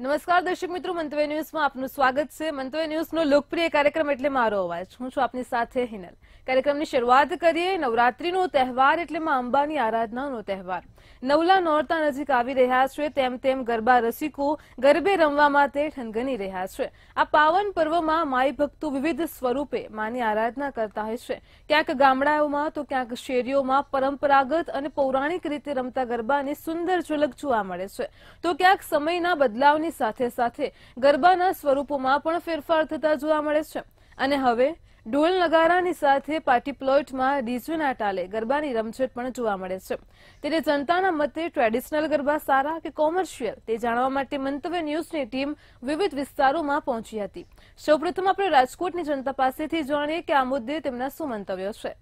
નમસ્કાર દર્શક મિત્રો મંતવ્ય ન્યૂઝમાં આપનું સ્વાગત છે મંતવ્ય ન્યૂઝનો લોકપ્રિય કાર્યક્રમ એટલે મારો અવાજ હું છું આપની સાથે હિનલ કાર્યક્રમની શરૂઆત કરીએ નવરાત્રીનો તહેવાર એટલે માં અંબાની આરાધનાનો તહેવાર નવલા નોરતા નજીક આવી રહ્યા છે તેમ તેમ ગરબા રસિકો ગરબે રમવા માટે ઠનગની રહ્યા છે આ પાવન પર્વમાં માઈ ભક્તો વિવિધ સ્વરૂપે માની આરાધના કરતા હોય છે ક્યાંક ગામડાઓમાં તો ક્યાંક શેરીઓમાં પરંપરાગત અને પૌરાણિક રીતે રમતા ગરબાની સુંદર ઝલક જોવા મળે છે તો ક્યાંક સમયના બદલાવની નૃત્યની સાથે સાથે ગરબાના સ્વરૂપોમાં પણ ફેરફાર થતા જોવા મળે છે અને હવે ઢોલ નગારાની સાથે પાટીપ્લોટમાં ડીજેના તાલે ગરબાની રમઝટ પણ જોવા મળે છે ત્યારે જનતાના મતે ટ્રેડિશનલ ગરબા સારા કે કોમર્શિયલ તે જાણવા માટે મંતવ્ય ન્યૂઝની ટીમ વિવિધ વિસ્તારોમાં પહોંચી હતી સૌપ્રથમ આપણે રાજકોટની જનતા પાસેથી જાણીએ કે આ મુદ્દે તેમના શું મંતવ્યો છે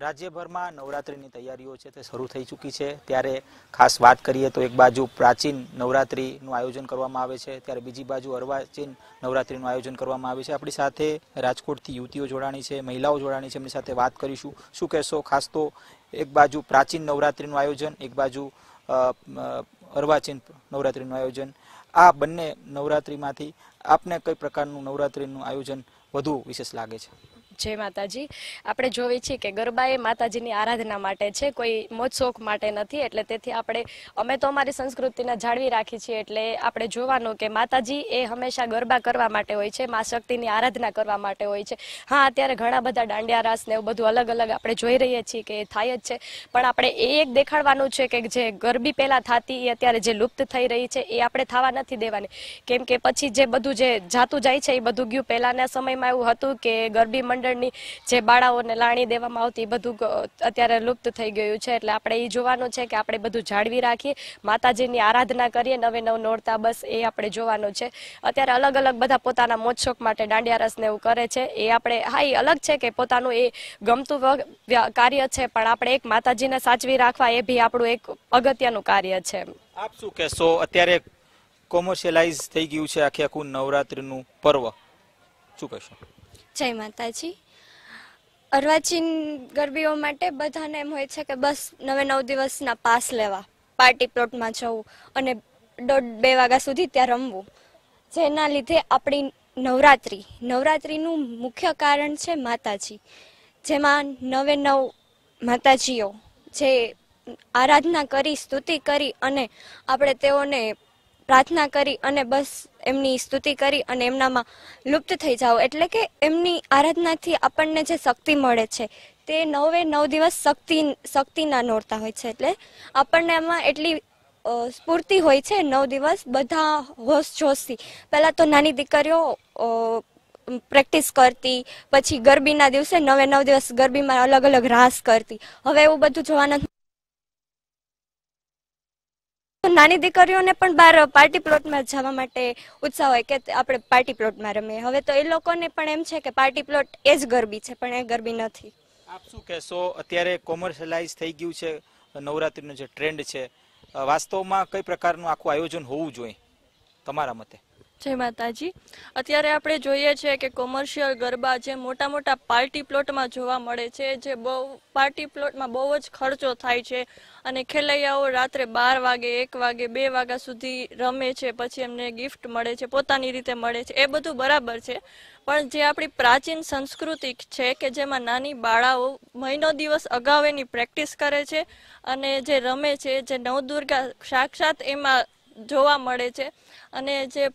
રાજ્યભરમાં નવરાત્રિની તૈયારીઓ છે તે શરૂ થઈ ચૂકી છે ત્યારે ખાસ વાત કરીએ તો એક બાજુ પ્રાચીન નવરાત્રીનું આયોજન કરવામાં આવે છે ત્યારે બીજી બાજુ અર્વાચીન નવરાત્રિનું આયોજન કરવામાં આવે છે આપણી સાથે રાજકોટથી યુવતીઓ જોડાણી છે મહિલાઓ જોડાણી છે એમની સાથે વાત કરીશું શું કહેશો ખાસ તો એક બાજુ પ્રાચીન નવરાત્રિનું આયોજન એક બાજુ અર્વાચીન નવરાત્રિનું આયોજન આ બંને નવરાત્રિમાંથી આપને કઈ પ્રકારનું નવરાત્રિનું આયોજન વધુ વિશેષ લાગે છે જય માતાજી આપણે જોઈએ છીએ કે ગરબા એ માતાજીની આરાધના માટે છે કોઈ મોજ શોખ માટે નથી એટલે તેથી આપણે અમે તો અમારી સંસ્કૃતિને જાળવી રાખી છીએ એટલે આપણે જોવાનું કે માતાજી એ હંમેશા ગરબા કરવા માટે હોય છે મા શક્તિની આરાધના કરવા માટે હોય છે હા અત્યારે ઘણા બધા દાંડિયા રાસ ને એવું બધું અલગ અલગ આપણે જોઈ રહીએ છીએ કે એ થાય જ છે પણ આપણે એ એક દેખાડવાનું છે કે જે ગરબી પહેલાં થતી એ અત્યારે જે લુપ્ત થઈ રહી છે એ આપણે થવા નથી દેવાની કેમ કે પછી જે બધું જે જાતું જાય છે એ બધું ગયું પહેલાંના સમયમાં એવું હતું કે ગરબી મંડળ આગળની જે બાળાઓને લાણી દેવામાં આવતી બધું અત્યારે લુપ્ત થઈ ગયું છે એટલે આપણે એ જોવાનું છે કે આપણે બધું જાળવી રાખીએ માતાજીની આરાધના કરીએ નવે નવ નોરતા બસ એ આપણે જોવાનું છે અત્યારે અલગ અલગ બધા પોતાના મોજશોખ માટે દાંડિયા રસને એવું કરે છે એ આપણે હા એ અલગ છે કે પોતાનું એ ગમતું કાર્ય છે પણ આપણે એક માતાજીને સાચવી રાખવા એ બી આપણું એક અગત્યનું કાર્ય છે આપ શું કહેશો અત્યારે કોમર્શિયલાઇઝ થઈ ગયું છે આખે આખું નવરાત્રિનું પર્વ શું કહેશો જય માતાજી અર્વાચીન ગરબીઓ માટે બધાને એમ હોય છે કે બસ નવે નવ દિવસના પાસ લેવા પાર્ટી પ્લોટમાં જવું અને દોઢ બે વાગ્યા સુધી ત્યાં રમવું જેના લીધે આપણી નવરાત્રિ નવરાત્રિનું મુખ્ય કારણ છે માતાજી જેમાં નવે નવ માતાજીઓ જે આરાધના કરી સ્તુતિ કરી અને આપણે તેઓને પ્રાર્થના કરી અને બસ એમની સ્તુતિ કરી અને એમનામાં લુપ્ત થઈ જાઓ એટલે કે એમની આરાધનાથી આપણને જે શક્તિ મળે છે તે નવે નવ દિવસ શક્તિ શક્તિના નોરતા હોય છે એટલે આપણને એમાં એટલી સ્ફૂર્તિ હોય છે નવ દિવસ બધા હોશ જોશથી પહેલાં તો નાની દીકરીઓ પ્રેક્ટિસ કરતી પછી ગરબીના દિવસે નવે નવ દિવસ ગરબીમાં અલગ અલગ રાસ કરતી હવે એવું બધું જોવા નથી નાની દીકરીઓને પણ બહાર પાર્ટી પ્લોટમાં જવા માટે ઉત્સાહ હોય કે આપણે પાર્ટી પ્લોટમાં રમીએ હવે તો એ લોકોને પણ એમ છે કે પાર્ટી પ્લોટ એ જ ગરબી છે પણ એ ગરબી નથી આપ શું કહેશો અત્યારે કોમર્શિયલાઇઝ થઈ ગયું છે નવરાત્રીનો જે ટ્રેન્ડ છે વાસ્તવમાં કઈ પ્રકારનું આખું આયોજન હોવું જોઈએ તમારા મતે જય માતાજી અત્યારે આપણે જોઈએ છે કે કોમર્શિયલ ગરબા જે મોટા મોટા પાર્ટી પ્લોટમાં જોવા મળે છે જે બહુ પાર્ટી પ્લોટમાં બહુ જ ખર્ચો થાય છે અને ખેલૈયાઓ રાત્રે બાર વાગે એક વાગે બે વાગ્યા સુધી રમે છે પછી એમને ગિફ્ટ મળે છે પોતાની રીતે મળે છે એ બધું બરાબર છે પણ જે આપણી પ્રાચીન સંસ્કૃતિ છે કે જેમાં નાની બાળાઓ મહિનો દિવસ અગાઉ એની પ્રેક્ટિસ કરે છે અને જે રમે છે જે નવદુર્ગા સાક્ષાત એમાં જોવા મળે છે અને જે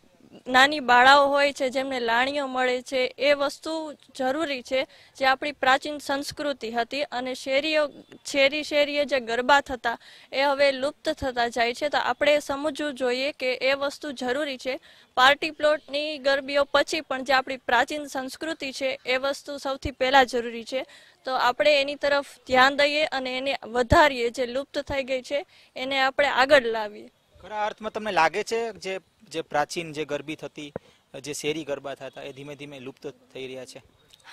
નાની બાળાઓ હોય છે જેમને લાણીઓ મળે છે એ વસ્તુ જરૂરી છે જે આપણી પ્રાચીન સંસ્કૃતિ હતી અને શેરીઓ શેરી શેરીએ જે ગરબા થતા એ હવે લુપ્ત થતા જાય છે તો આપણે સમજવું જોઈએ કે એ વસ્તુ જરૂરી છે પાર્ટી પ્લોટની ગરબીઓ પછી પણ જે આપણી પ્રાચીન સંસ્કૃતિ છે એ વસ્તુ સૌથી પહેલાં જરૂરી છે તો આપણે એની તરફ ધ્યાન દઈએ અને એને વધારીએ જે લુપ્ત થઈ ગઈ છે એને આપણે આગળ લાવીએ ખરા અર્થમાં તમને લાગે છે જે જે પ્રાચીન જે ગરબી થતી જે શેરી ગરબા થતા એ ધીમે ધીમે લુપ્ત થઈ રહ્યા છે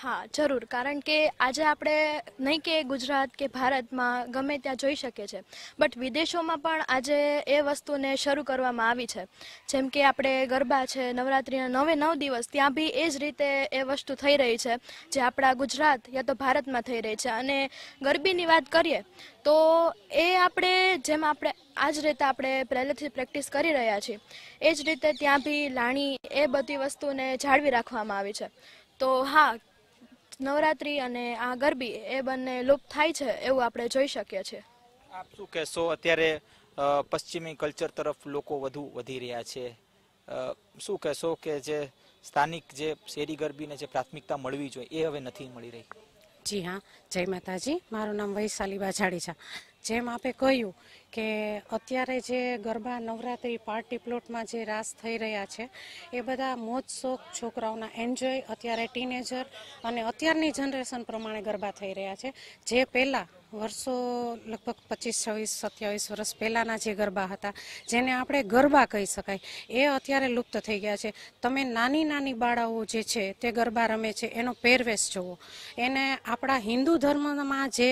હા જરૂર કારણ કે આજે આપણે નહીં કે ગુજરાત કે ભારતમાં ગમે ત્યાં જોઈ શકીએ છીએ બટ વિદેશોમાં પણ આજે એ વસ્તુને શરૂ કરવામાં આવી છે જેમ કે આપણે ગરબા છે નવરાત્રિના નવે નવ દિવસ ત્યાં બી એ જ રીતે એ વસ્તુ થઈ રહી છે જે આપણા ગુજરાત યા તો ભારતમાં થઈ રહી છે અને ગરબીની વાત કરીએ તો એ આપણે જેમ આપણે આ જ રીતે આપણે પહેલેથી પ્રેક્ટિસ કરી રહ્યા છીએ એ જ રીતે ત્યાં બી લાણી એ બધી વસ્તુને જાળવી રાખવામાં આવી છે તો હા નવરાત્રી અને આ ગરબી એ બંને લુપ્ત થાય છે એવું આપણે જોઈ શકીએ છીએ આપ શું કહેશો અત્યારે પશ્ચિમી કલ્ચર તરફ લોકો વધુ વધી રહ્યા છે શું કહેશો કે જે સ્થાનિક જે શેરી ગરબીને જે પ્રાથમિકતા મળવી જોઈએ એ હવે નથી મળી રહી જી હા જય માતાજી મારું નામ વૈશાલી બાછાડી છે જેમ આપે કહ્યું કે અત્યારે જે ગરબા નવરાત્રિ પાર્ટી પ્લોટમાં જે રાસ થઈ રહ્યા છે એ બધા મોજ શોખ છોકરાઓના એન્જોય અત્યારે ટીનેજર અને અત્યારની જનરેશન પ્રમાણે ગરબા થઈ રહ્યા છે જે પહેલાં વર્ષો લગભગ પચીસ છવ્વીસ સત્યાવીસ વર્ષ પહેલાંના જે ગરબા હતા જેને આપણે ગરબા કહી શકાય એ અત્યારે લુપ્ત થઈ ગયા છે તમે નાની નાની બાળાઓ જે છે તે ગરબા રમે છે એનો પહેરવેશ જોવો એને આપણા હિન્દુ ધર્મમાં જે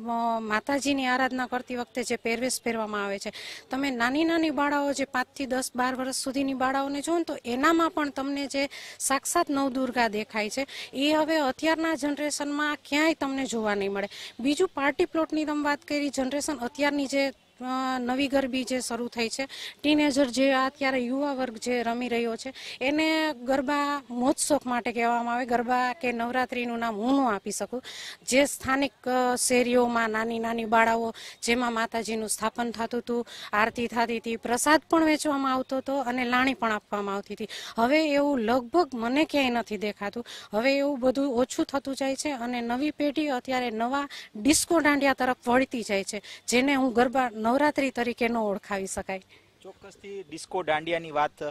માતાજીની આરાધના કરતી વખતે જે પહેરવેશ પહેરવામાં આવે છે તમે નાની નાની બાળાઓ જે પાંચથી દસ બાર વર્ષ સુધીની બાળાઓને જો તો એનામાં પણ તમને જે સાક્ષાત નવદુર્ગા દેખાય છે એ હવે અત્યારના જનરેશનમાં ક્યાંય તમને જોવા નહીં મળે બીજું પાર્ટી પ્લોટની તમે વાત કરી જનરેશન અત્યારની જે નવી ગરબી જે શરૂ થઈ છે ટીનેજર જે અત્યારે યુવા વર્ગ જે રમી રહ્યો છે એને ગરબા મોજશોખ માટે કહેવામાં આવે ગરબા કે નવરાત્રિનું નામ હું ન આપી શકું જે સ્થાનિક શેરીઓમાં નાની નાની બાળાઓ જેમાં માતાજીનું સ્થાપન થતું હતું આરતી થતી હતી પ્રસાદ પણ વેચવામાં આવતો હતો અને લાણી પણ આપવામાં આવતી હતી હવે એવું લગભગ મને ક્યાંય નથી દેખાતું હવે એવું બધું ઓછું થતું જાય છે અને નવી પેઢી અત્યારે નવા ડિસ્કો દાંડિયા તરફ વળતી જાય છે જેને હું ગરબા નવરાત્રી તરીકે ન ઓળખાવી શકાય ચોક્કસથી ડિસ્કો દાંડિયાની વાત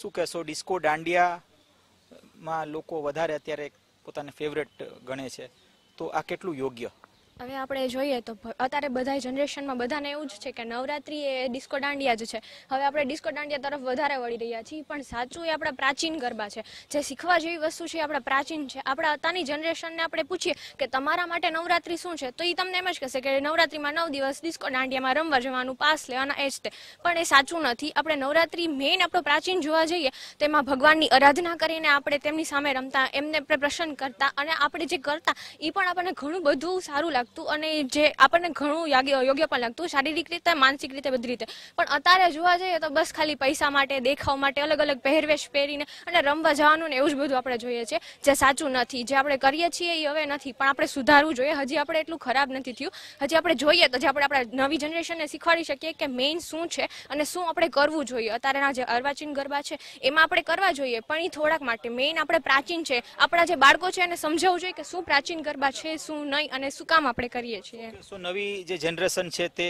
શું કહેશો ડિસ્કો દાંડિયામાં લોકો વધારે અત્યારે પોતાને ફેવરેટ ગણે છે તો આ કેટલું યોગ્ય હવે આપણે જોઈએ તો અત્યારે બધા જનરેશનમાં બધાને એવું જ છે કે નવરાત્રિ એ ડિસ્કો દાંડિયા જ છે હવે આપણે ડિસ્કો દાંડિયા તરફ વધારે વળી રહ્યા છીએ પણ સાચું એ આપણા પ્રાચીન ગરબા છે જે શીખવા જેવી વસ્તુ છે આપણા પ્રાચીન છે આપણા અત્યારની જનરેશનને આપણે પૂછીએ કે તમારા માટે નવરાત્રિ શું છે તો એ તમને એમ જ કહેશે કે નવરાત્રિમાં નવ દિવસ ડિસ્કો દાંડિયામાં રમવા જવાનું પાસ લેવાના એ જ તે પણ એ સાચું નથી આપણે નવરાત્રિ મેઇન આપણો પ્રાચીન જોવા જઈએ તેમાં ભગવાનની આરાધના કરીને આપણે તેમની સામે રમતા એમને પ્રસન્ન કરતા અને આપણે જે કરતા એ પણ આપણને ઘણું બધું સારું લાગે લાગતું અને જે આપણને ઘણું યોગ્ય પણ લાગતું શારીરિક રીતે માનસિક રીતે બધી રીતે પણ અત્યારે જોવા જઈએ તો બસ ખાલી પૈસા માટે દેખાવ માટે અલગ અલગ પહેરવેશ પહેરીને અને રમવા જવાનું ને એવું જ બધું આપણે જોઈએ છે જે સાચું નથી જે આપણે કરીએ છીએ એ હવે નથી પણ આપણે સુધારવું જોઈએ હજી આપણે એટલું ખરાબ નથી થયું હજી આપણે જોઈએ તો જે આપણે આપણા નવી જનરેશનને શીખવાડી શકીએ કે મેઇન શું છે અને શું આપણે કરવું જોઈએ અત્યારેના જે અર્વાચીન ગરબા છે એમાં આપણે કરવા જોઈએ પણ એ થોડાક માટે મેઇન આપણે પ્રાચીન છે આપણા જે બાળકો છે એને સમજાવવું જોઈએ કે શું પ્રાચીન ગરબા છે શું નહીં અને શું કામ આપણે કરીએ છીએ સો નવી જે જનરેશન છે તે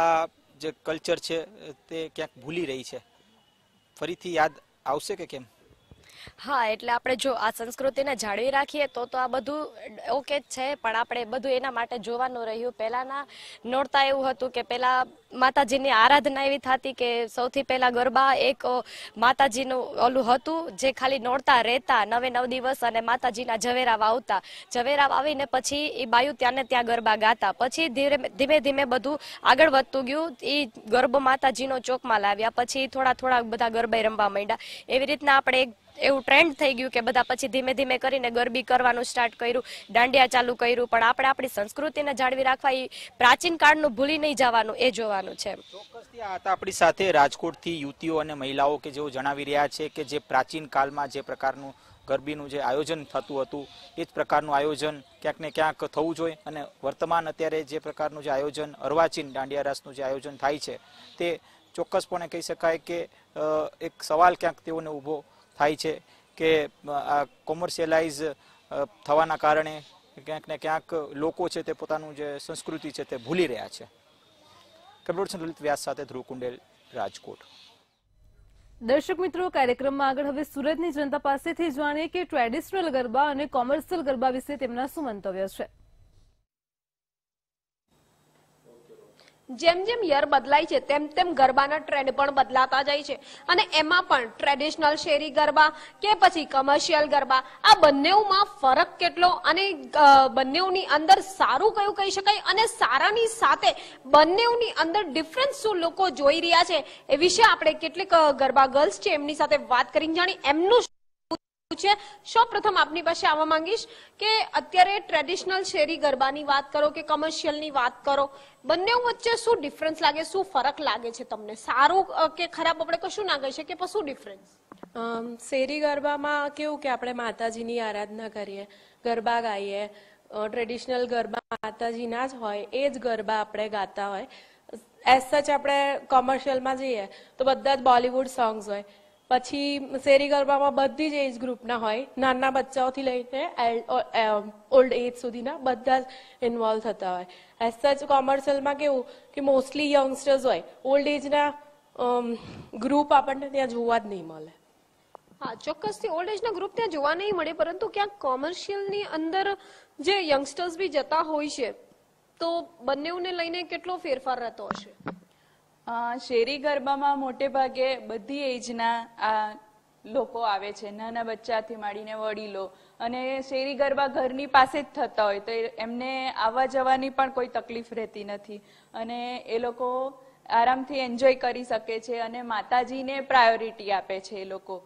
આ જે કલ્ચર છે તે ક્યાંક ભૂલી રહી છે ફરીથી યાદ આવશે કે કેમ હા એટલે આપણે જો આ સંસ્કૃતિને જાળવી રાખીએ તો તો આ બધું ઓકે જ છે પણ આપણે બધું એના માટે જોવાનું રહ્યું પહેલાંના નોરતા એવું હતું કે પહેલાં માતાજીની આરાધના એવી થતી કે સૌથી પહેલાં ગરબા એક માતાજીનું ઓલું હતું જે ખાલી નોરતા રહેતા નવે નવ દિવસ અને માતાજીના ઝવેરા વાવતા ઝવેરા વાવીને પછી એ બાયુ ત્યાં ને ત્યાં ગરબા ગાતા પછી ધીરે ધીમે ધીમે બધું આગળ વધતું ગયું એ ગરબો માતાજીનો ચોકમાં લાવ્યા પછી થોડા થોડા બધા ગરબા રમવા માંડ્યા એવી રીતના આપણે એક એવું ટ્રેન્ડ થઈ ગયું કે બધા પછી ધીમે ધીમે કરીને ગરબી કરવાનું સ્ટાર્ટ કર્યું દાંડિયા ચાલુ કર્યું પણ આપણે આપણી સંસ્કૃતિને જાળવી રાખવા એ પ્રાચીન કાળનું ભૂલી નહીં જવાનું એ જોવાનું છે ચોક્કસથી આ હતા આપણી સાથે રાજકોટથી યુવતીઓ અને મહિલાઓ કે જેઓ જણાવી રહ્યા છે કે જે પ્રાચીન કાળમાં જે પ્રકારનું ગરબીનું જે આયોજન થતું હતું એ જ પ્રકારનું આયોજન ક્યાંક ને ક્યાંક થવું જોઈએ અને વર્તમાન અત્યારે જે પ્રકારનું જે આયોજન અર્વાચીન દાંડિયા રાસનું જે આયોજન થાય છે તે ચોક્કસપણે કહી શકાય કે એક સવાલ ક્યાંક તેઓને ઊભો થાય છે કે આ કોમર્શિયલાઇઝ થવાના કારણે ક્યાંક ને ક્યાંક લોકો છે તે પોતાનું જે સંસ્કૃતિ છે તે ભૂલી રહ્યા છે કમ્પ્યુટર લલિત વ્યાસ સાથે ધ્રુવ કુંડેલ રાજકોટ દર્શક મિત્રો કાર્યક્રમમાં આગળ હવે સુરતની જનતા પાસેથી જાણીએ કે ટ્રેડિશનલ ગરબા અને કોમર્શિયલ ગરબા વિશે તેમના શું મંતવ્ય છે જેમ જેમ યર બદલાય છે તેમ તેમ ગરબાના ટ્રેન્ડ પણ બદલાતા જાય છે અને એમાં પણ ટ્રેડિશનલ શેરી ગરબા કે પછી કમર્શિયલ ગરબા આ બંનેઓમાં ફરક કેટલો અને બંનેઓની અંદર સારું કયું કહી શકાય અને સારાની સાથે બંનેઓની અંદર ડિફરન્સ શું લોકો જોઈ રહ્યા છે એ વિશે આપણે કેટલીક ગરબા ગર્લ્સ છે એમની સાથે વાત કરીને જાણી એમનું છે સૌ પ્રથમ આપની પાસે આવવા માંગીશ કે અત્યારે ટ્રેડિશનલ શેરી ગરબાની વાત કરો કે કમર્શિયલની વાત કરો બંને વચ્ચે શું ડિફરન્સ લાગે શું ફરક લાગે છે તમને સારું કે ખરાબ આપણે કશું ના કહી શકીએ પણ શું ડિફરન્સ શેરી ગરબામાં કેવું કે આપણે માતાજીની આરાધના કરીએ ગરબા ગાઈએ ટ્રેડિશનલ ગરબા માતાજીના જ હોય એ જ ગરબા આપણે ગાતા હોય એઝ સચ આપણે કોમર્શિયલમાં જઈએ તો બધા જ બોલિવૂડ સોંગ્સ હોય પછી શેરી ગરબામાં બધી જ એજ ગ્રુપના હોય નાના બચ્ચાઓથી લઈને ઓલ્ડ એજ સુધીના બધા જ ઇન્વોલ્વ થતા હોય એઝ સચ કોમર્શિયલમાં કેવું કે મોસ્ટલી યંગસ્ટર્સ હોય ઓલ્ડ એજના ગ્રુપ આપણને ત્યાં જોવા જ નહીં મળે હા ચોક્કસથી ઓલ્ડ એજના ગ્રુપ ત્યાં જોવા નહીં મળે પરંતુ ક્યાંક કોમર્શિયલની અંદર જે યંગસ્ટર્સ બી જતા હોય છે તો બંનેઓને લઈને કેટલો ફેરફાર રહેતો હશે શેરી ગરબામાં મોટે ભાગે બધી એજના આ લોકો આવે છે નાના બચ્ચાથી માંડીને વડીલો અને શેરી ગરબા ઘરની પાસે જ થતા હોય તો એમને આવવા જવાની પણ કોઈ તકલીફ રહેતી નથી અને એ લોકો આરામથી એન્જોય કરી શકે છે અને માતાજીને પ્રાયોરિટી આપે છે એ લોકો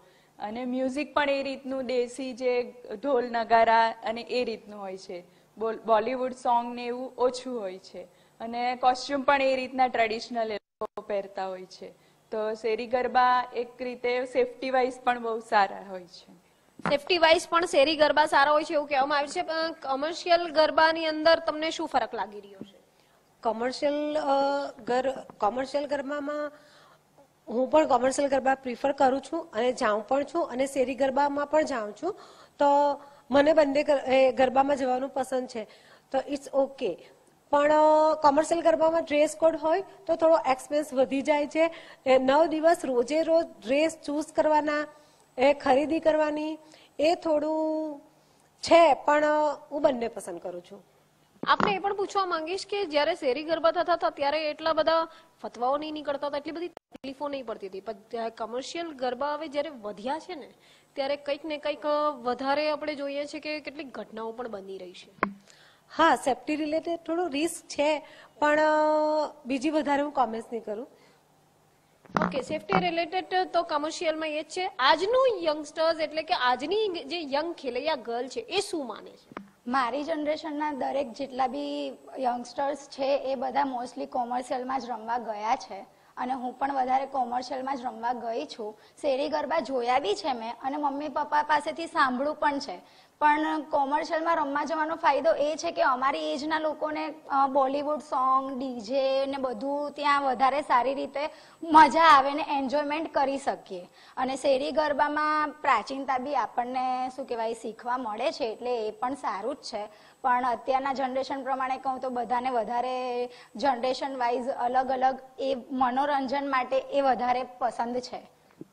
અને મ્યુઝિક પણ એ રીતનું દેશી જે ઢોલ નગારા અને એ રીતનું હોય છે બોલ બોલીવુડ સોંગ ને એવું ઓછું હોય છે અને કોસ્ચ્યુમ પણ એ રીતના ટ્રેડિશનલ પહેરતા હોય છે તો શેરી ગરબા એક રીતે સેફટી વાઇઝ પણ બહુ સારા હોય છે સેફટી વાઇઝ પણ શેરી ગરબા સારા હોય છે એવું કહેવામાં આવ્યું છે પણ કમર્શિયલ ગરબાની અંદર તમને શું ફરક લાગી રહ્યો છે કોમર્શિયલ ગર કોમર્શિયલ ગરબામાં હું પણ કોમર્શિયલ ગરબા પ્રિફર કરું છું અને જાઉં પણ છું અને શેરી ગરબામાં પણ જાઉં છું તો મને બંને ગરબામાં જવાનું પસંદ છે તો ઇટ્સ ઓકે પણ કોમર્શિયલ ગરબામાં ડ્રેસ કોડ હોય તો થોડો એક્સપેન્સ વધી જાય છે નવ દિવસ રોજે રોજ ડ્રેસ ચૂઝ કરવાના એ ખરીદી કરવાની એ થોડું છે પણ હું બંને પસંદ કરું છું આપણે એ પણ પૂછવા માંગીશ કે જ્યારે શેરી ગરબા થતા હતા ત્યારે એટલા બધા ફતવાઓ નહીં નીકળતા હતા એટલી બધી તકલીફો નહીં પડતી હતી પણ કમર્શિયલ ગરબા હવે જ્યારે વધ્યા છે ને ત્યારે કંઈક ને કંઈક વધારે આપણે જોઈએ છે કે કેટલીક ઘટનાઓ પણ બની રહી છે હા સેફટી રિલેટેડ થોડું રિસ્ક છે પણ બીજી વધારે હું કોમેન્ટ્સ નહીં કરું ઓકે સેફટી રિલેટેડ તો કમર્શિયલમાં એ જ છે આજનું યંગસ્ટર્સ એટલે કે આજની જે યંગ ખેલૈયા ગર્લ છે એ શું માને છે મારી જનરેશનના દરેક જેટલા બી યંગસ્ટર્સ છે એ બધા મોસ્ટલી કોમર્શિયલમાં જ રમવા ગયા છે અને હું પણ વધારે કોમર્શિયલમાં જ રમવા ગઈ છું શેરી ગરબા જોયા બી છે મેં અને મમ્મી પપ્પા પાસેથી સાંભળ્યું પણ છે પણ કોમર્શિયલમાં રમવા જવાનો ફાયદો એ છે કે અમારી એજના લોકોને બોલીવુડ સોંગ ડીજે ને બધું ત્યાં વધારે સારી રીતે મજા આવે ને એન્જોયમેન્ટ કરી શકીએ અને શેરી ગરબામાં પ્રાચીનતા બી આપણને શું કહેવાય શીખવા મળે છે એટલે એ પણ સારું જ છે પણ અત્યારના જનરેશન પ્રમાણે કહું તો બધાને વધારે જનરેશન વાઇઝ અલગ અલગ એ મનોરંજન માટે એ વધારે પસંદ છે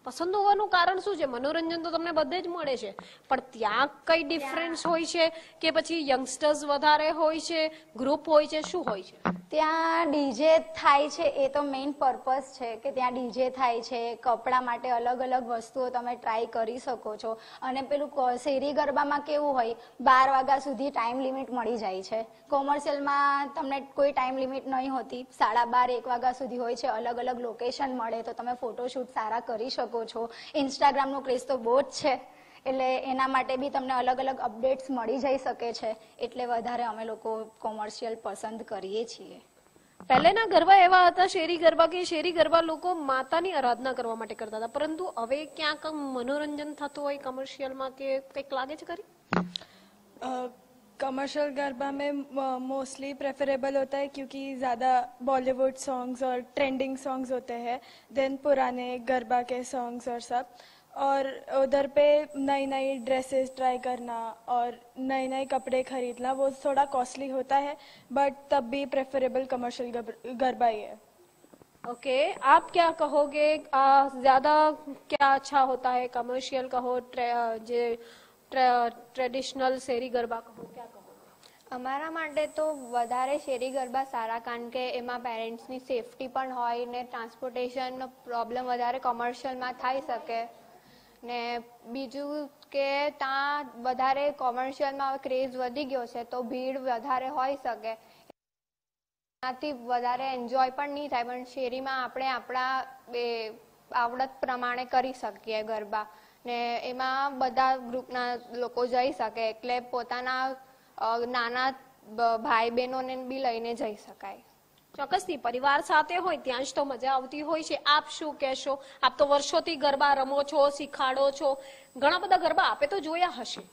પસંદ હોવાનું કારણ શું છે મનોરંજન તો તમને બધે જ મળે છે પણ ત્યાં કઈ ડિફરન્સ હોય છે કે પછી યંગસ્ટર્સ વધારે હોય છે ગ્રુપ હોય છે શું હોય છે ત્યાં ડીજે થાય છે એ તો મેઇન પર્પસ છે કે ત્યાં ડીજે થાય છે કપડાં માટે અલગ અલગ વસ્તુઓ તમે ટ્રાય કરી શકો છો અને પેલું શેરી ગરબામાં કેવું હોય બાર વાગ્યા સુધી ટાઈમ લિમિટ મળી જાય છે કોમર્શિયલમાં તમને કોઈ ટાઈમ લિમિટ નહીં હોતી સાડા બાર એક વાગ્યા સુધી હોય છે અલગ અલગ લોકેશન મળે તો તમે ફોટોશૂટ સારા કરી શકો શકો છો ઇન્સ્ટાગ્રામનો ક્રેઝ તો બહુ જ છે એટલે એના માટે બી તમને અલગ અલગ અપડેટ્સ મળી જઈ શકે છે એટલે વધારે અમે લોકો કોમર્શિયલ પસંદ કરીએ છીએ પહેલેના ગરબા એવા હતા શેરી ગરબા કે શેરી ગરબા લોકો માતાની આરાધના કરવા માટે કરતા હતા પરંતુ હવે ક્યાંક મનોરંજન થતું હોય કમર્શિયલમાં કે કંઈક લાગે છે ખરી कमर्शियल गरबा में मोस्टली प्रेफरेबल होता है क्योंकि ज़्यादा बॉलीवुड सॉन्ग्स और ट्रेंडिंग सॉन्ग्स होते हैं देन पुराने गरबा के सॉन्ग्स और सब और उधर पे नई नई ड्रेसेस ट्राई करना और नए नए कपड़े खरीदना वो थोड़ा कॉस्टली होता है बट तब भी प्रेफरेबल कमर्शियल गरबा ही है ओके okay, आप क्या कहोगे ज़्यादा क्या अच्छा होता है कमर्शियल कहो जे ટ્રેડિશનલ શેરી ગરબા કહો ક્યાં કહો અમારા માટે તો વધારે શેરી ગરબા સારા કારણ કે એમાં પેરેન્ટ્સની સેફટી પણ હોય ને ટ્રાન્સપોર્ટેશનનો પ્રોબ્લેમ વધારે કોમર્શિયલમાં થઈ શકે ને બીજું કે ત્યાં વધારે કોમર્શિયલમાં ક્રેઝ વધી ગયો છે તો ભીડ વધારે હોઈ શકે એનાથી વધારે એન્જોય પણ નહીં થાય પણ શેરીમાં આપણે આપણા આવડત પ્રમાણે કરી શકીએ ગરબા ને એમાં બધા ગ્રુપના લોકો જઈ શકે એટલે પોતાના નાના ભાઈ બહેનોને બી લઈને જઈ શકાય ચોક્કસથી પરિવાર સાથે હોય ત્યાં જ તો મજા આવતી હોય છે આપ શું કહેશો આપ તો વર્ષોથી ગરબા રમો છો શીખાડો છો ઘણા બધા ગરબા આપે તો જોયા હશે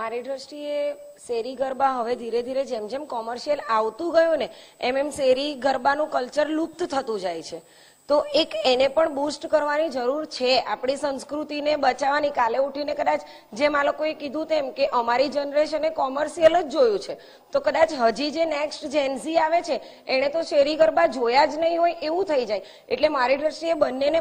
મારી દ્રષ્ટિએ શેરી ગરબા હવે ધીરે ધીરે જેમ જેમ કોમર્શિયલ આવતું ગયું ને એમ એમ શેરી ગરબાનું કલ્ચર લુપ્ત થતું જાય છે તો એક એને પણ બૂસ્ટ કરવાની જરૂર છે આપણી સંસ્કૃતિને બચાવવાની કાલે ઉઠીને કદાચ જેમ આ લોકોએ કીધું તેમ કે અમારી જનરેશને કોમર્શિયલ જ જોયું છે તો કદાચ હજી જે નેક્સ્ટ જેન્સી આવે છે એણે તો શેરી ગરબા જોયા જ નહીં હોય એવું થઈ જાય એટલે મારી દ્રષ્ટિએ બંનેને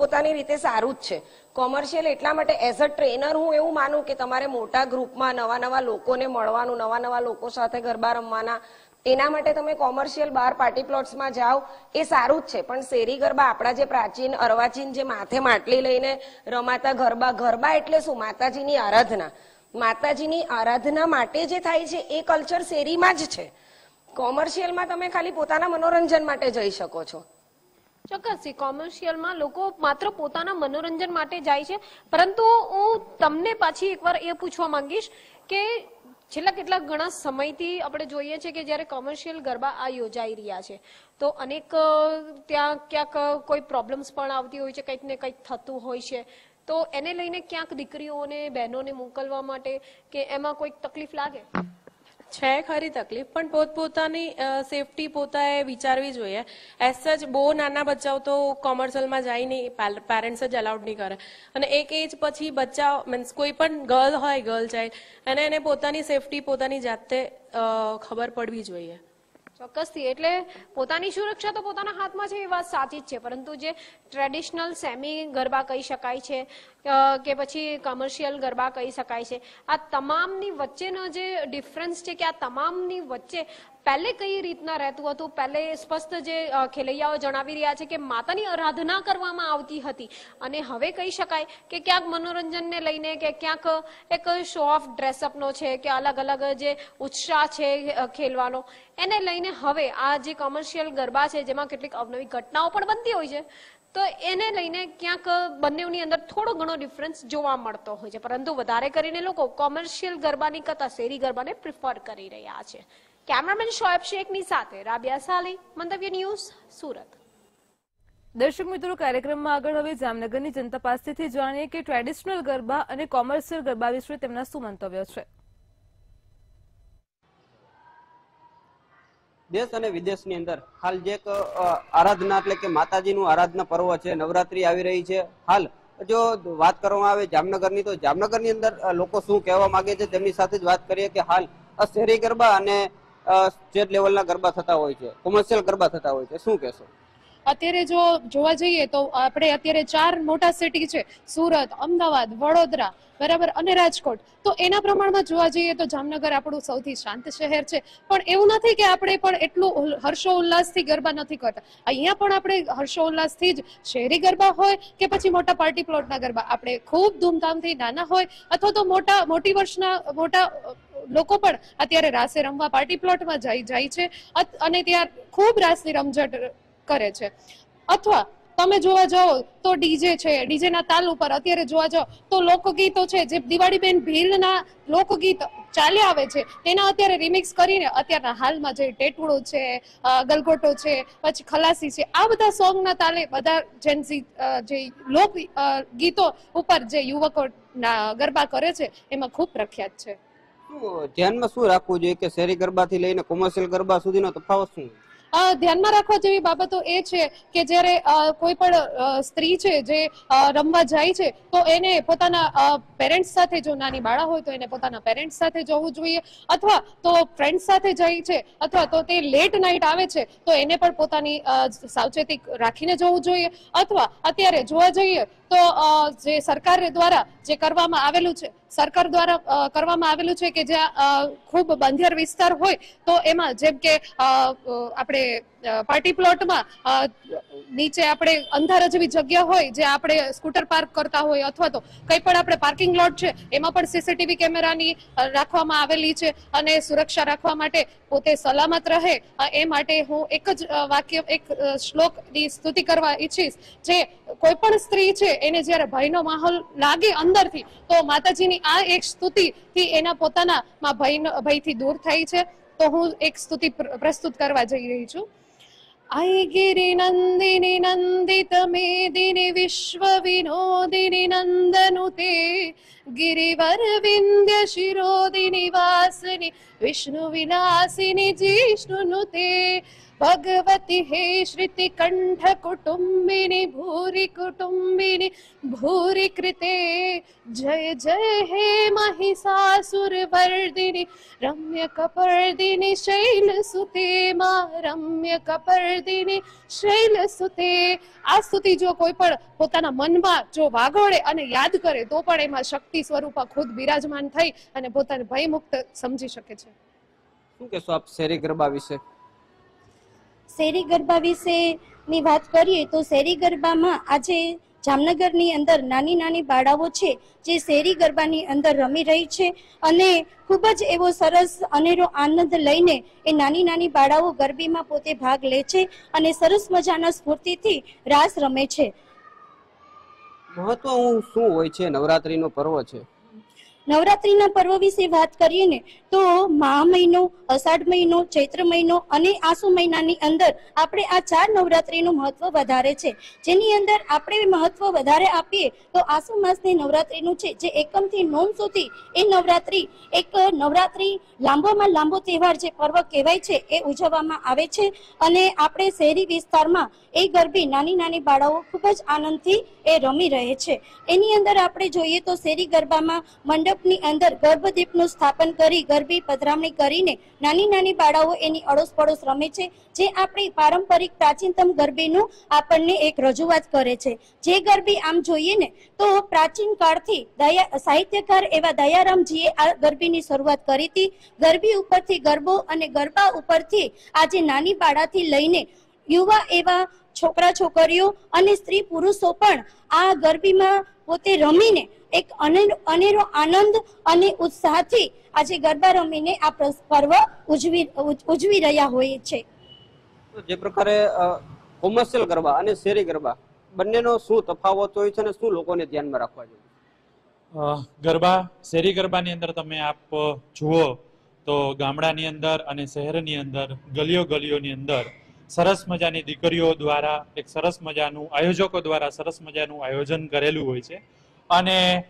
પોતાની રીતે સારું જ છે કોમર્શિયલ એટલા માટે એઝ અ ટ્રેનર હું એવું માનું કે તમારે મોટા ગ્રુપમાં નવા નવા લોકોને મળવાનું નવા નવા લોકો સાથે ગરબા રમવાના એના માટે તમે કોમર્શિયલ બાર પાર્ટી પ્લોટ્સમાં જાઓ એ સારું જ છે પણ શેરી ગરબા આપણા જે પ્રાચીન અર્વાચીન જે માથે માટલી લઈને રમાતા ગરબા ગરબા એટલે શું માતાજીની આરાધના માતાજીની આરાધના માટે જે થાય છે એ કલ્ચર શેરીમાં જ છે કોમર્શિયલમાં તમે ખાલી પોતાના મનોરંજન માટે જઈ શકો છો ચોક્કસ કોમર્શિયલમાં લોકો માત્ર પોતાના મનોરંજન માટે જાય છે પરંતુ હું તમને પાછી એકવાર એ પૂછવા માંગીશ કે છેલ્લા કેટલાક ઘણા સમયથી આપણે જોઈએ છીએ કે જ્યારે કોમર્શિયલ ગરબા આ યોજાઈ રહ્યા છે તો અનેક ત્યાં ક્યાંક કોઈ પ્રોબ્લેમ્સ પણ આવતી હોય છે કંઈક ને કંઈક થતું હોય છે તો એને લઈને ક્યાંક દીકરીઓને બહેનોને મોકલવા માટે કે એમાં કોઈક તકલીફ લાગે છે ખરી તકલીફ પણ પોતપોતાની સેફટી પોતાએ વિચારવી જોઈએ એસ જ બહુ નાના બચ્ચાઓ તો કોમર્શિયલમાં જાય નહીં પેરેન્ટ્સ જ અલાઉડ નહીં કરે અને એક એજ પછી બચ્ચા મીન્સ કોઈ પણ ગર્લ હોય ગર્લ ચાઇલ્ડ અને એને પોતાની સેફટી પોતાની જાતે ખબર પડવી જોઈએ ચોક્કસથી એટલે પોતાની સુરક્ષા તો પોતાના હાથમાં છે એ વાત સાચી જ છે પરંતુ જે ટ્રેડિશનલ સેમી ગરબા કહી શકાય છે કે પછી કમર્શિયલ ગરબા કહી શકાય છે આ તમામની વચ્ચેનો જે ડિફરન્સ છે કે આ તમામની વચ્ચે પહેલે કઈ રીતના રહેતું હતું પહેલે સ્પષ્ટ જે ખેલૈયાઓ જણાવી રહ્યા છે કે માતાની આરાધના કરવામાં આવતી હતી અને હવે કહી શકાય કે ક્યાંક મનોરંજનને લઈને કે ક્યાંક એક શો ઓફ ડ્રેસઅપનો છે કે અલગ અલગ જે ઉત્સાહ છે ખેલવાનો એને લઈને હવે આ જે કમર્શિયલ ગરબા છે જેમાં કેટલીક અવનવી ઘટનાઓ પણ બનતી હોય છે તો એને લઈને ક્યાંક બંનેની અંદર થોડો ઘણો ડિફરન્સ જોવા મળતો હોય છે પરંતુ વધારે કરીને લોકો કોમર્શિયલ ગરબાની કરતા શેરી ગરબાને પ્રિફર કરી રહ્યા છે કેમેરામેન શોએબ શેખની સાથે રાબિયા સાલી મંતવ્ય ન્યૂઝ સુરત દર્શક મિત્રો કાર્યક્રમમાં આગળ હવે જામનગરની જનતા પાસેથી જાણીએ કે ટ્રેડિશનલ ગરબા અને કોમર્શિયલ ગરબા વિશે તેમના શું મંતવ્ય છે દેશ અને વિદેશની અંદર હાલ જે એક આરાધના એટલે કે માતાજીનું આરાધના પર્વ છે નવરાત્રી આવી રહી છે હાલ જો વાત કરવામાં આવે જામનગરની તો જામનગરની અંદર લોકો શું કહેવા માંગે છે તેમની સાથે જ વાત કરીએ કે હાલ શહેરી ગરબા અને સ્ટેટ લેવલના ગરબા થતા હોય છે કોમર્શિયલ ગરબા થતા હોય છે શું કહેશો અત્યારે જો જોવા જઈએ તો આપણે અત્યારે ચાર મોટા સિટી છે સુરત અમદાવાદ વડોદરા બરાબર અને રાજકોટ તો એના પ્રમાણમાં જોવા જઈએ તો જામનગર આપણું સૌથી શાંત શહેર છે પણ એવું નથી કે આપણે પણ એટલું હર્ષોલ્લાસથી ગરબા નથી કરતા અહીંયા પણ આપણે હર્ષોલ્લાસથી જ શહેરી ગરબા હોય કે પછી મોટા પાર્ટી પ્લોટના ગરબા આપણે ખૂબ ધૂમધામથી નાના હોય અથવા તો મોટા મોટી વર્ષના મોટા લોકો પણ અત્યારે રાસે રમવા પાર્ટી પ્લોટમાં જાય જાય છે અને ત્યાં ખૂબ રાસની રમઝટ કરે છે અથવા તમે જોવા જાઓ તો ડીજે છે ડીજેના તાલ ઉપર અત્યારે જોવા જાઓ તો લોકગીતો છે જે દિવાળીબેન ભીલના લોકગીત ચાલ્યા આવે છે તેના અત્યારે રિમિક્સ કરીને અત્યારના હાલમાં જે ટેટુડો છે ગલગોટો છે પછી ખલાસી છે આ બધા સોંગના તાલે બધા જેન્સી જે લોક ગીતો ઉપર જે યુવકો ગરબા કરે છે એમાં ખૂબ પ્રખ્યાત છે ધ્યાનમાં શું રાખવું જોઈએ કે શહેરી ગરબાથી લઈને કોમર્શિયલ ગરબા સુધીનો તફાવત શું ધ્યાનમાં રાખવા જેવી બાબતો એ છે કે જ્યારે કોઈ પણ સ્ત્રી છે જે રમવા જાય છે તો એને પોતાના પેરેન્ટ્સ સાથે જો નાની બાળા હોય તો એને પોતાના પેરેન્ટ્સ સાથે જવું જોઈએ અથવા તો ફ્રેન્ડ્સ સાથે જાય છે અથવા તો તે લેટ નાઇટ આવે છે તો એને પણ પોતાની સાવચેતી રાખીને જવું જોઈએ અથવા અત્યારે જોવા જઈએ તો જે સરકાર દ્વારા જે કરવામાં આવેલું છે સરકાર દ્વારા કરવામાં આવેલું છે કે જ્યાં ખૂબ બંધિયાર વિસ્તાર હોય તો એમાં જેમ કે આપણે પાર્ટી પ્લોટમાં નીચે આપણે અંધારા જેવી જગ્યા હોય જે આપણે સ્કૂટર પાર્ક કરતા હોય અથવા તો કંઈ પણ આપણે પાર્કિંગ લોટ છે એમાં પણ સીસીટીવી કેમેરાની રાખવામાં આવેલી છે અને સુરક્ષા રાખવા માટે પોતે સલામત રહે એ માટે હું એક જ વાક્ય એક શ્લોકની સ્તુતિ કરવા ઈચ્છીશ જે કોઈ પણ સ્ત્રી છે એને જ્યારે ભયનો માહોલ લાગે અંદરથી તો માતાજીની આ એક સ્તુતિથી એના પોતાના ભયનો ભયથી દૂર થાય છે તો હું એક સ્તુતિ પ્રસ્તુત કરવા જઈ રહી છું ऐ गिरि नन्दिनि नन्दितमेदिनि विश्वविनोदिनि नन्दनुते गिरिवरविन्द्य शिरोदिनि वासिनि विष्णुविनासिनि जिष्णुनुते ભગવતી હે કંઠ भगवति हे श्रुतिकण्ठकुटुम्बिनि भूरिकुटुम्बिनि भूरिकृते जय जय हे महिषासुरवर्दिनि रम्यकपर्दिनि રમ્ય કપર્દિની શૈલ શૈલસુતે આ સ્તુતિ જો કોઈ પણ પોતાના મનમાં જો વાગોળે અને યાદ કરે તો પણ એમાં શક્તિ સ્વરૂપા ખુદ બિરાજમાન થઈ અને પોતાને ભયમુક્ત સમજી શકે છે શું કહેશો આપ શેરી ગરબા વિશે શેરી ગરબા વિશેની વાત કરીએ તો શેરી ગરબામાં આજે જામનગરની અંદર નાની નાની બાળાઓ છે જે શેરી ગરબાની અંદર રમી રહી છે અને ખૂબ જ એવો સરસ અનેરો આનંદ લઈને એ નાની નાની બાળાઓ ગરબીમાં પોતે ભાગ લે છે અને સરસ મજાના સ્ફૂર્તિથી રાસ રમે છે મહત્વ હું શું હોય છે નવરાત્રીનો પર્વ છે નવરાત્રિના પર્વ વિશે વાત કરીએ ને તો મા મહિનો અષાઢ મહિનો ચૈત્ર મહિનો અને આસુ મહિનાની અંદર આપણે આ ચાર નવરાત્રિનું મહત્વ વધારે છે જેની અંદર આપણે મહત્વ વધારે આપીએ તો આસુ માસની નવરાત્રિનું છે જે એકમથી નોમ સુધી એ નવરાત્રિ એક નવરાત્રી લાંબોમાં લાંબો તહેવાર જે પર્વ કહેવાય છે એ ઉજવવામાં આવે છે અને આપણે શહેરી વિસ્તારમાં એ ગરબી નાની નાની બાળાઓ ખૂબ જ આનંદથી એ રમી રહે છે એની અંદર આપણે જોઈએ તો શેરી ગરબામાં મંડપ ગર્ભની અંદર ગર્ભદીપનું સ્થાપન કરી ગરબી પધરામણી કરીને નાની નાની બાળાઓ એની અડોસ પડોશ રમે છે જે આપણી પારંપરિક પ્રાચીનતમ ગરબીનું આપણને એક રજૂઆત કરે છે જે ગરબી આમ જોઈએ ને તો પ્રાચીન કાળથી દયા સાહિત્યકાર એવા દયારામજીએ આ ગરબીની શરૂઆત કરી હતી ગરબી ઉપરથી ગરબો અને ગરબા ઉપરથી આજે નાની બાળાથી લઈને યુવા એવા છોકરા છોકરીઓ અને સ્ત્રી પુરુષો પણ આ ગરબીમાં પોતે રમીને એક અનેરો આનંદ અને ઉત્સાહથી આજે ગરબા રમીને આ પર્વ ઉજવી ઉજવી રહ્યા હોય છે જે પ્રકારે કોમર્શિયલ ગરબા અને શેરી ગરબા બંનેનો શું તફાવત હોય છે અને શું લોકોને ધ્યાનમાં રાખવા જોઈએ ગરબા શેરી ગરબાની અંદર તમે આપ જુઓ તો ગામડાની અંદર અને શહેરની અંદર ગલીઓ ગલીઓની અંદર સરસ મજાની દીકરીઓ દ્વારા એક સરસ મજાનું આયોજકો દ્વારા સરસ મજાનું આયોજન કરેલું હોય છે અને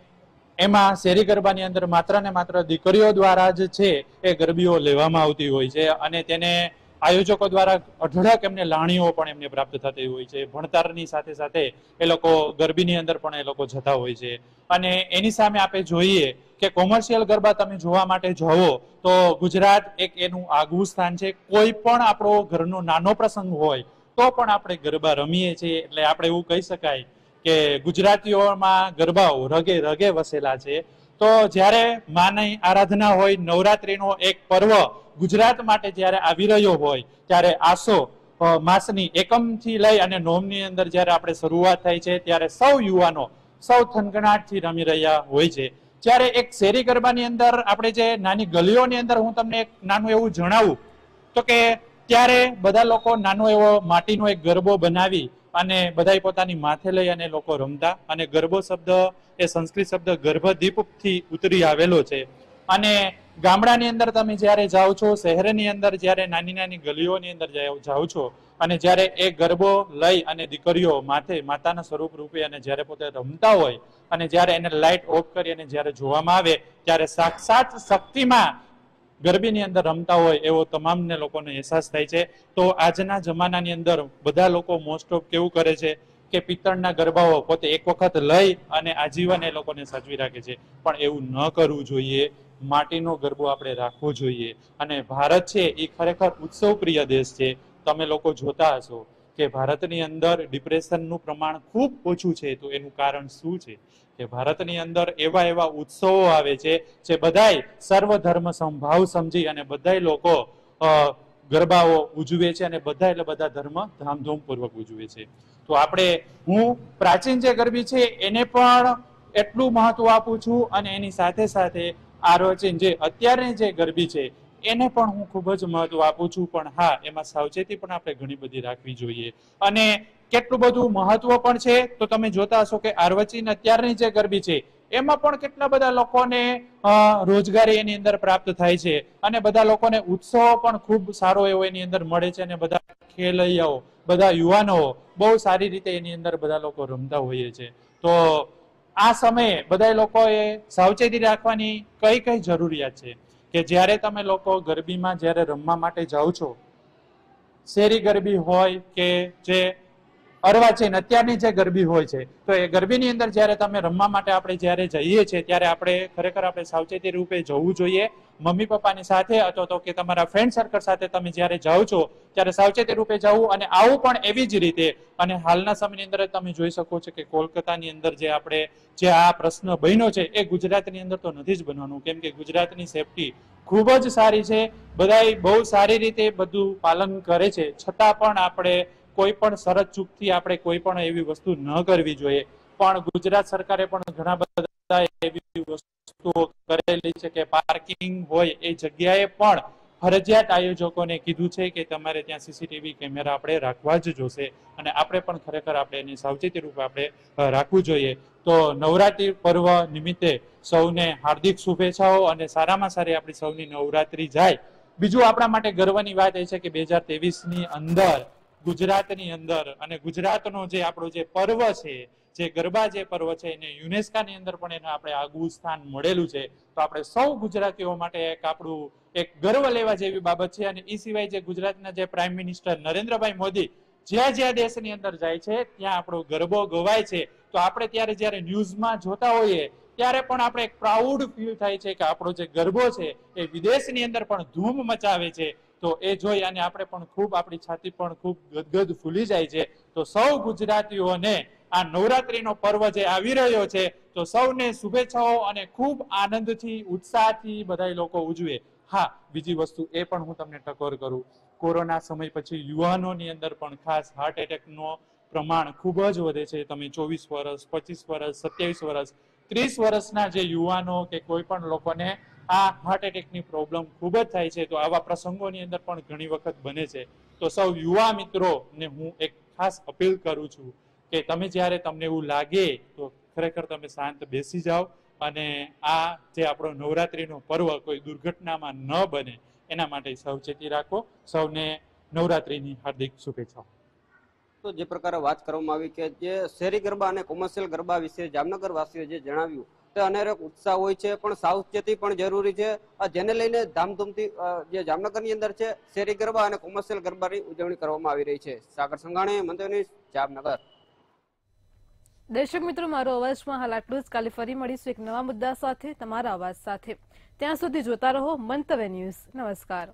એમાં શેરી ગરબાની અંદર માત્ર ને માત્ર દીકરીઓ દ્વારા જ છે એ ગરબીઓ લેવામાં આવતી હોય છે અને તેને આયોજકો દ્વારા અઢળક એમને લાણીઓ પણ એમને પ્રાપ્ત થતી હોય છે ભણતરની સાથે સાથે એ લોકો ગરબીની અંદર પણ એ લોકો જતા હોય છે અને એની સામે આપણે જોઈએ કે કોમર્શિયલ ગરબા તમે જોવા માટે જવો તો ગુજરાત એક એનું આગવું સ્થાન છે કોઈ પણ આપણો ઘરનો નાનો પ્રસંગ હોય તો પણ આપણે ગરબા રમીએ છીએ એટલે આપણે એવું કહી શકાય કે ગુજરાતીઓમાં ગરબાઓ રગે રગે વસેલા છે તો જ્યારે માની આરાધના હોય નવરાત્રિનો એક પર્વ ગુજરાત માટે જ્યારે આવી રહ્યો હોય ત્યારે આસો માસની એકમથી લઈ અને નોમની અંદર જ્યારે આપણે શરૂઆત થાય છે ત્યારે સૌ યુવાનો સૌ થનગણાટથી રમી રહ્યા હોય છે જ્યારે એક શેરી ગરબાની અંદર આપણે જે નાની ગલીઓની અંદર હું તમને એક નાનું એવું જણાવું તો કે ત્યારે બધા લોકો નાનો એવો માટીનો એક ગરબો બનાવી અને બધાય પોતાની માથે લઈ અને લોકો રમતા અને ગરબો શબ્દ એ સંસ્કૃત શબ્દ ગર્ભદીપથી ઉતરી આવેલો છે અને ગામડાની અંદર તમે જ્યારે જાઓ છો શહેરની અંદર જ્યારે નાની નાની ગલીઓની અંદર જાઓ છો અને જ્યારે એ ગરબો લઈ અને દીકરીઓ માથે માતાના સ્વરૂપ રૂપે અને જ્યારે પોતે રમતા હોય અને જ્યારે એને લાઇટ ઓફ કરી અને જ્યારે જોવામાં આવે ત્યારે સાક્ષાત શક્તિમાં ગરબીની અંદર રમતા હોય એવો તમામને લોકોને અહેસાસ થાય છે તો આજના જમાનાની અંદર બધા લોકો મોસ્ટ ઓફ કેવું કરે છે કે પિત્તળના ગરબાઓ પોતે એક વખત લઈ અને આજીવન એ લોકોને સાચવી રાખે છે પણ એવું ન કરવું જોઈએ માટીનો ગરબો આપણે રાખવો જોઈએ અને ભારત છે એ ખરેખર ઉત્સવ પ્રિય દેશ છે તમે લોકો જોતા હશો કે ભારતની અંદર ડિપ્રેશનનું પ્રમાણ ખૂબ ઓછું છે તો એનું કારણ શું છે કે ભારતની અંદર એવા એવા ઉત્સવો આવે છે જે બધાય સર્વ ધર્મ સંભાવ સમજી અને બધાય લોકો ગરબાઓ ઉજવે છે અને બધા એટલે બધા ધર્મ ધામધૂમપૂર્વક ઉજવે છે તો આપણે હું પ્રાચીન જે ગરબી છે એને પણ એટલું મહત્વ આપું છું અને એની સાથે સાથે આરોચીન જે અત્યારની જે ગરબી છે એને પણ હું ખૂબ જ મહત્વ આપું છું પણ હા એમાં સાવચેતી પણ આપણે ઘણી બધી રાખવી જોઈએ અને કેટલું બધું મહત્વ પણ છે તો તમે જોતા હશો કે આરવચીન અત્યારની જે ગરબી છે એમાં પણ કેટલા બધા લોકોને રોજગારી એની અંદર પ્રાપ્ત થાય છે અને બધા લોકોને ઉત્સવો પણ ખૂબ સારો એવો એની અંદર મળે છે અને બધા ખેલૈયાઓ બધા યુવાનો બહુ સારી રીતે એની અંદર બધા લોકો રમતા હોઈએ છે તો આ સમયે બધા લોકોએ સાવચેતી રાખવાની કઈ કઈ જરૂરિયાત છે કે જ્યારે તમે લોકો ગરબીમાં જ્યારે રમવા માટે જાઓ છો શેરી ગરબી હોય કે જે અર્વાચીન અત્યારની જે ગરબી હોય છે તો એ ગરબીની અંદર જ્યારે તમે રમવા માટે આપણે જ્યારે જઈએ છીએ ત્યારે આપણે ખરેખર આપણે સાવચેતી રૂપે જવું જોઈએ મમ્મી પપ્પાની સાથે અથવા તો કે તમારા ફ્રેન્ડ સર્કલ સાથે તમે જ્યારે જાઓ છો ત્યારે સાવચેતી રૂપે જવું અને આવું પણ એવી જ રીતે અને હાલના સમયની અંદર તમે જોઈ શકો છો કે કોલકાતાની અંદર જે આપણે જે આ પ્રશ્ન બન્યો છે એ ગુજરાતની અંદર તો નથી જ બનવાનું કેમ કે ગુજરાતની સેફટી ખૂબ જ સારી છે બધા બહુ સારી રીતે બધું પાલન કરે છે છતાં પણ આપણે કોઈ પણ શરત ચૂકથી આપણે કોઈ પણ એવી વસ્તુ ન કરવી જોઈએ પણ ગુજરાત સરકારે પણ ઘણા બધા એવી વસ્તુઓ કરેલી છે કે પાર્કિંગ હોય એ જગ્યાએ પણ ફરજિયાત આયોજકોને કીધું છે કે તમારે ત્યાં સીસીટીવી કેમેરા આપણે રાખવા જ જોશે અને આપણે પણ ખરેખર આપણે એની સાવચેતી રૂપે આપણે રાખવું જોઈએ તો નવરાત્રી પર્વ નિમિત્તે સૌને હાર્દિક શુભેચ્છાઓ અને સારામાં સારી આપણી સૌની નવરાત્રી જાય બીજું આપણા માટે ગર્વની વાત એ છે કે બે હજાર ની અંદર ગુજરાતની અંદર અને ગુજરાતનો જે આપણો જે પર્વ છે જે ગરબા જે પર્વ છે એને યુનેસ્કાની અંદર પણ એને આપણે આગવું સ્થાન મળેલું છે તો આપણે સૌ ગુજરાતીઓ માટે એક આપણું એક ગર્વ લેવા જેવી બાબત છે અને એ સિવાય જે ગુજરાતના જે પ્રાઇમ મિનિસ્ટર નરેન્દ્રભાઈ મોદી જ્યાં જ્યાં દેશની અંદર જાય છે ત્યાં આપણો ગરબો ગવાય છે તો આપણે ત્યારે જ્યારે ન્યૂઝમાં જોતા હોઈએ ત્યારે પણ આપણે એક પ્રાઉડ ફીલ થાય છે કે આપણો જે ગરબો છે એ વિદેશની અંદર પણ ધૂમ મચાવે છે તો એ જોઈ અને આપણે પણ ખૂબ આપણી છાતી પણ ખૂબ ગદગદ ફૂલી જાય છે તો સૌ ગુજરાતીઓને આ નવરાત્રીનો પર્વ જે આવી રહ્યો છે તો સૌને શુભેચ્છાઓ અને ખૂબ આનંદથી ઉત્સાહથી બધા લોકો ઉજવે હા બીજી વસ્તુ એ પણ હું તમને ટકોર કરું કોરોના સમય પછી યુવાનોની અંદર પણ ખાસ હાર્ટ એટેકનો પ્રમાણ ખૂબ જ વધે છે તમે ચોવીસ વર્ષ પચીસ વર્ષ સત્યાવીસ વર્ષ ત્રીસ વર્ષના જે યુવાનો કે કોઈ પણ લોકોને આ હાર્ટ એટેકની પ્રોબ્લેમ ખૂબ જ થાય છે તો આવા પ્રસંગોની અંદર પણ ઘણી વખત બને છે તો સૌ યુવા મિત્રોને હું એક ખાસ અપીલ કરું છું કે તમે જ્યારે તમને એવું લાગે તો ખરેખર તમે શાંત બેસી જાઓ અને આ જે આપણો નવરાત્રિનો પર્વ કોઈ દુર્ઘટનામાં ન બને એના માટે સાવચેતી રાખો સૌને નવરાત્રિની હાર્દિક શુભેચ્છાઓ તો જે પ્રકારે વાત કરવામાં આવી કે જે શહેરી ગરબા અને કોમર્શિયલ ગરબા વિશે જામનગર વાસીઓ જે જણાવ્યું અનેરો ઉત્સાહ હોય છે પણ સાવચેતી પણ જરૂરી છે જેને લઈને ધામધૂમથી જે જામનગરની અંદર છે શેરી ગરબા અને કોમર્શિયલ ગરબાની ઉજવણી કરવામાં આવી રહી છે સાગર સંઘાણી મંત્રી જામનગર દર્શક મિત્રો મારો અવાજમાં હાલ આટલું જ કાલે ફરી મળીશું એક નવા મુદ્દા સાથે તમારા અવાજ સાથે ત્યાં સુધી જોતા રહો મંતવ્ય ન્યૂઝ નમસ્કાર